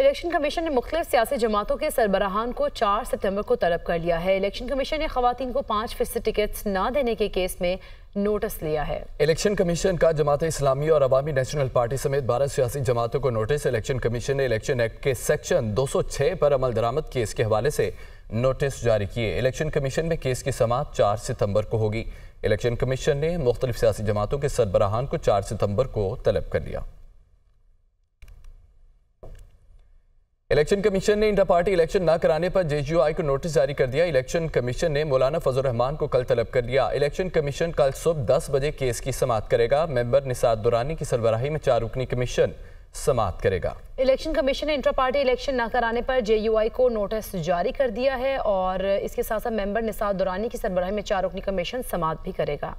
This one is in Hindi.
इलेक्शन कमीशन ने मुख्त सियासी जमातों के सरबराहान को चार सितम्बर को तलब कर लिया है इलेक्शन कमीशन ने खातन को पाँच फीसद टिकट्स ना देने के केस में नोटिस लिया है इलेक्शन कमीशन का जमात इस्लामी और अवामी नेशनल पार्टी समेत बारह सियासी जमातों को नोटिस इलेक्शन कमीशन ने इलेक्शन एक्ट के सेक्शन दो सौ छः पर अमल दरामद केस के हवाले से नोटिस जारी किए इलेक्शन कमीशन में केस की समाप्त चार सितम्बर को होगी इलेक्शन कमीशन ने मुख्तलिफ सियासी जमातों के सरबराहान को चार सितम्बर को तलब कर लिया इलेक्शन कमीशन ने इंटर पार्टी इलेक्शन ना कराने पर जेजीओआई को नोटिस जारी कर दिया इलेक्शन कमीशन ने मौलाना फजल रहमान को कल तलब कर लिया इलेक्शन कमीशन कल सुबह दस बजे केस की समाप्त करेगा मेंबर निसाद दुरानी की सरबराही में चार रुकनी कमीशन समाप्त करेगा इलेक्शन कमीशन ने इंटर पार्टी इलेक्शन ना कराने पर जेयूआई को नोटिस जारी कर दिया है और इसके साथ साथ मेंबर निसाद दुरानी की सरबराही में चार रुकनी कमीशन समाप्त भी करेगा